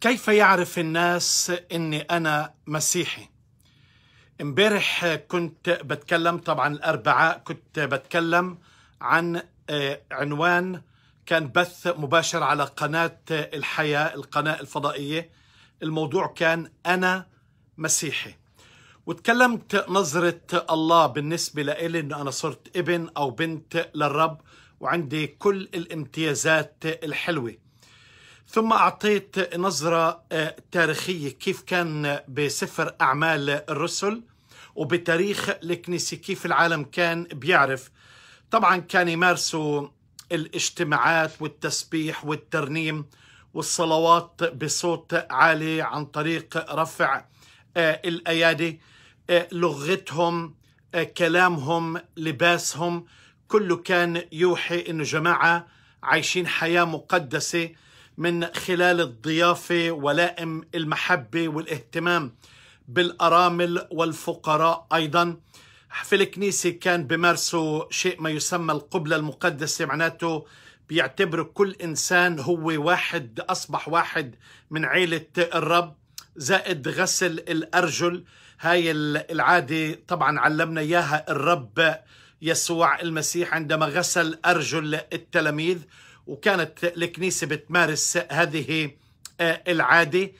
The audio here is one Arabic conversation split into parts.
كيف يعرف الناس اني انا مسيحي امبارح كنت بتكلم طبعا الاربعاء كنت بتكلم عن آه، عنوان كان بث مباشر على قناه الحياه القناه الفضائيه الموضوع كان انا مسيحي وتكلمت نظرة الله بالنسبة لإلي انه أنا صرت ابن أو بنت للرب وعندي كل الامتيازات الحلوة ثم أعطيت نظرة آه، تاريخية كيف كان بسفر أعمال الرسل وبتاريخ الكنيسة كيف العالم كان بيعرف طبعا كان يمارسوا الاجتماعات والتسبيح والترنيم والصلوات بصوت عالي عن طريق رفع آه، الأيادي آه، لغتهم كلامهم لباسهم كله كان يوحي أنه جماعة عايشين حياة مقدسة من خلال الضيافه ولائم المحبه والاهتمام بالارامل والفقراء ايضا في الكنيسه كان بمارسوا شيء ما يسمى القبله المقدسه معناته بيعتبروا كل انسان هو واحد اصبح واحد من عيله الرب زائد غسل الارجل هاي العاده طبعا علمنا اياها الرب يسوع المسيح عندما غسل ارجل التلاميذ وكانت الكنيسة بتمارس هذه آه، العادة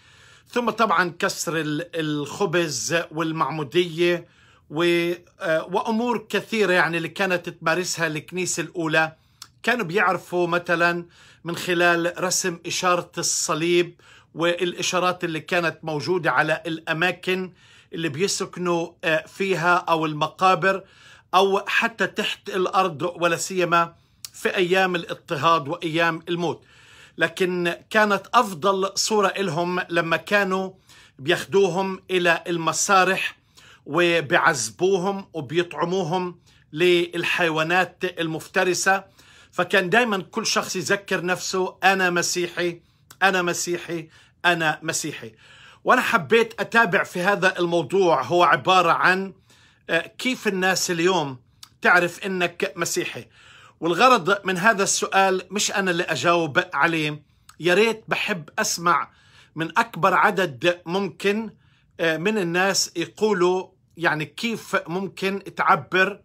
ثم طبعا كسر الخبز والمعمودية آه، وأمور كثيرة يعني اللي كانت تمارسها الكنيسة الأولى كانوا بيعرفوا مثلا من خلال رسم إشارة الصليب والإشارات اللي كانت موجودة على الأماكن اللي بيسكنوا آه، فيها أو المقابر أو حتى تحت الأرض ولا سيما في أيام الاضطهاد وأيام الموت لكن كانت أفضل صورة لهم لما كانوا بياخدوهم إلى المسارح وبيعذبوهم وبيطعموهم للحيوانات المفترسة فكان دايما كل شخص يذكر نفسه أنا مسيحي أنا مسيحي أنا مسيحي وأنا حبيت أتابع في هذا الموضوع هو عبارة عن آه، كيف الناس اليوم تعرف أنك مسيحي والغرض من هذا السؤال مش أنا اللي أجاوب عليه يا ريت بحب أسمع من أكبر عدد ممكن آه، من الناس يقولوا يعني كيف ممكن تعبر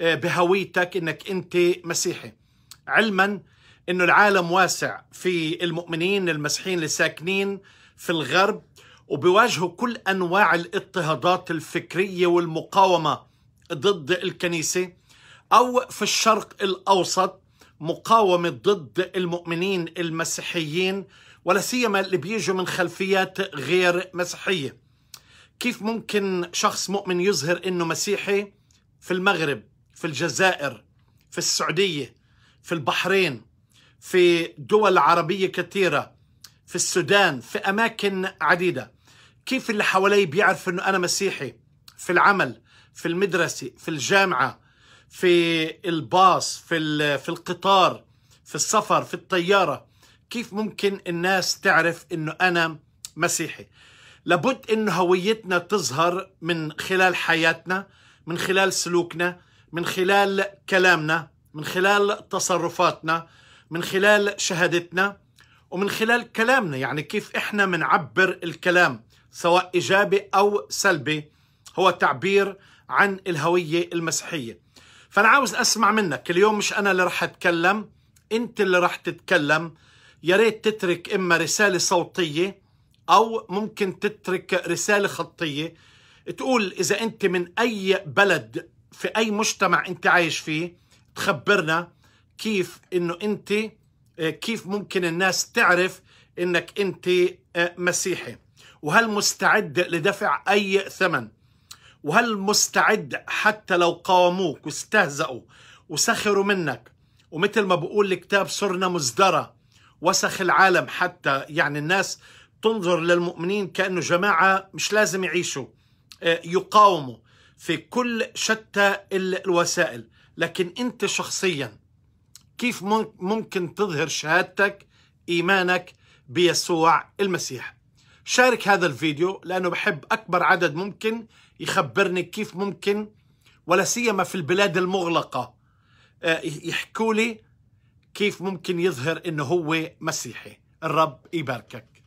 آه، بهويتك انك انت مسيحي علما انه العالم واسع في المؤمنين المسيحيين اللي ساكنين في الغرب وبيواجهوا كل انواع الاضطهادات الفكريه والمقاومه ضد الكنيسه أو في الشرق الأوسط مقاومة ضد المؤمنين المسيحيين ولا سيما اللي بيجوا من خلفيات غير مسيحية كيف ممكن شخص مؤمن يظهر إنه مسيحي في المغرب في الجزائر في السعودية في البحرين في دول عربية كثيرة في السودان في أماكن عديدة كيف اللي حوالي بيعرف أنه أنا مسيحي في العمل في المدرسة في الجامعة في الباص في في القطار في السفر في الطياره كيف ممكن الناس تعرف انه انا مسيحي لابد انه هويتنا تظهر من خلال حياتنا من خلال سلوكنا من خلال كلامنا من خلال تصرفاتنا من خلال شهادتنا ومن خلال كلامنا يعني كيف احنا بنعبر الكلام سواء ايجابي او سلبي هو تعبير عن الهويه المسيحيه فانا عاوز اسمع منك اليوم مش انا اللي رح اتكلم انت اللي رح تتكلم يا ريت تترك اما رساله صوتيه او ممكن تترك رساله خطيه تقول اذا انت من اي بلد في اي مجتمع انت عايش فيه تخبرنا كيف انه انت آه، كيف ممكن الناس تعرف انك انت آه، مسيحي وهل مستعد لدفع اي ثمن وهل مستعد حتى لو قاوموك واستهزأوا وسخروا منك ومثل ما بقول الكتاب صرنا مزدرة وسخ العالم حتى يعني الناس تنظر للمؤمنين كأنه جماعة مش لازم يعيشوا آه، يقاوموا في كل شتى الوسائل لكن أنت شخصيا كيف ممكن تظهر شهادتك إيمانك بيسوع المسيح شارك هذا الفيديو لأنه بحب أكبر عدد ممكن يخبرني كيف ممكن ولا سيما في البلاد المغلقة آه، يحكوا لي كيف ممكن يظهر انه هو مسيحي الرب يباركك